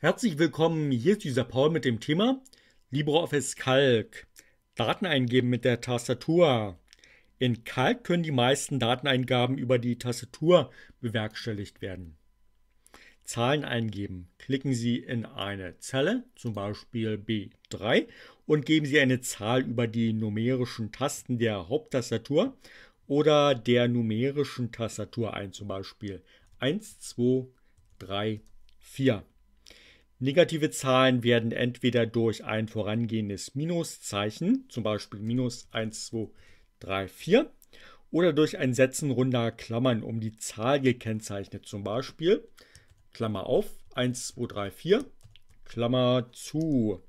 Herzlich willkommen, hier ist dieser Paul mit dem Thema LibreOffice Calc. Daten eingeben mit der Tastatur. In Calc können die meisten Dateneingaben über die Tastatur bewerkstelligt werden. Zahlen eingeben. Klicken Sie in eine Zelle, zum Beispiel B3, und geben Sie eine Zahl über die numerischen Tasten der Haupttastatur oder der numerischen Tastatur ein, zum Beispiel 1, 2, 3, 4. Negative Zahlen werden entweder durch ein vorangehendes Minuszeichen, zum Beispiel minus 1, 2, 3, 4, oder durch ein Setzen runder Klammern um die Zahl gekennzeichnet, zum Beispiel Klammer auf 1, 2, 3, 4, Klammer zu.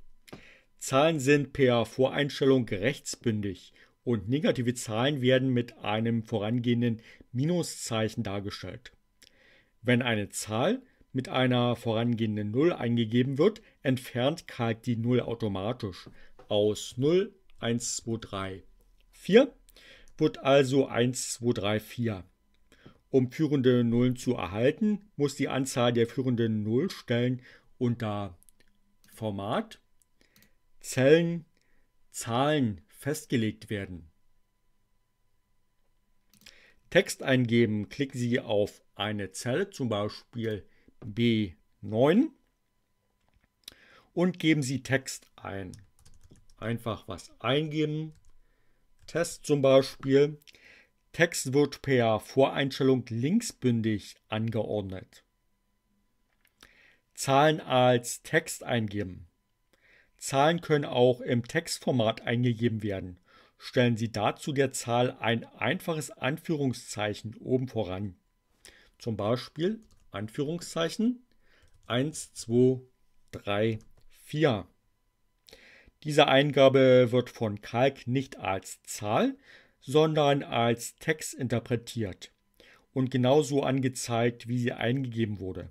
Zahlen sind per Voreinstellung rechtsbündig und negative Zahlen werden mit einem vorangehenden Minuszeichen dargestellt. Wenn eine Zahl mit einer vorangehenden 0 eingegeben wird, entfernt Kalk die 0 automatisch aus 0, 1, 2, 3, 4 wird also 1, 2, 3, 4. Um führende Nullen zu erhalten, muss die Anzahl der führenden Nullstellen unter Format, Zellen, Zahlen festgelegt werden. Text eingeben, klicken Sie auf eine Zelle, zum Beispiel B9 und geben Sie Text ein. Einfach was eingeben. Test zum Beispiel. Text wird per Voreinstellung linksbündig angeordnet. Zahlen als Text eingeben. Zahlen können auch im Textformat eingegeben werden. Stellen Sie dazu der Zahl ein einfaches Anführungszeichen oben voran. Zum Beispiel Anführungszeichen 1, 2, 3, 4. Diese Eingabe wird von Kalk nicht als Zahl, sondern als Text interpretiert und genauso angezeigt, wie sie eingegeben wurde.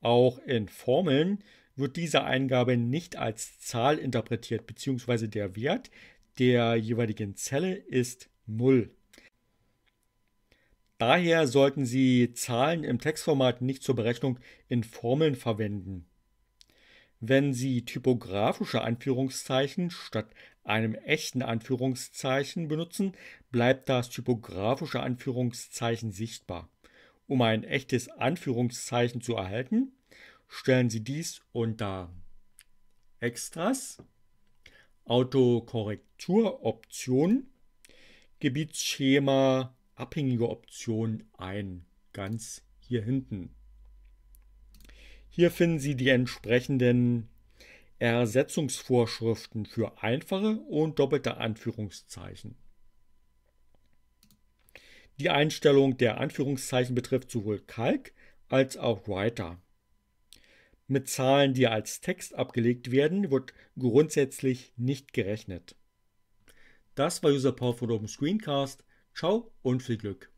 Auch in Formeln wird diese Eingabe nicht als Zahl interpretiert, beziehungsweise der Wert der jeweiligen Zelle ist 0. Daher sollten Sie Zahlen im Textformat nicht zur Berechnung in Formeln verwenden. Wenn Sie typografische Anführungszeichen statt einem echten Anführungszeichen benutzen, bleibt das typografische Anführungszeichen sichtbar. Um ein echtes Anführungszeichen zu erhalten, stellen Sie dies unter Extras, Autokorrekturoptionen, Gebietsschema abhängige Option ein, ganz hier hinten. Hier finden Sie die entsprechenden Ersetzungsvorschriften für einfache und doppelte Anführungszeichen. Die Einstellung der Anführungszeichen betrifft sowohl Kalk als auch Writer. Mit Zahlen, die als Text abgelegt werden, wird grundsätzlich nicht gerechnet. Das war User Power Open Screencast. Ciao und viel Glück!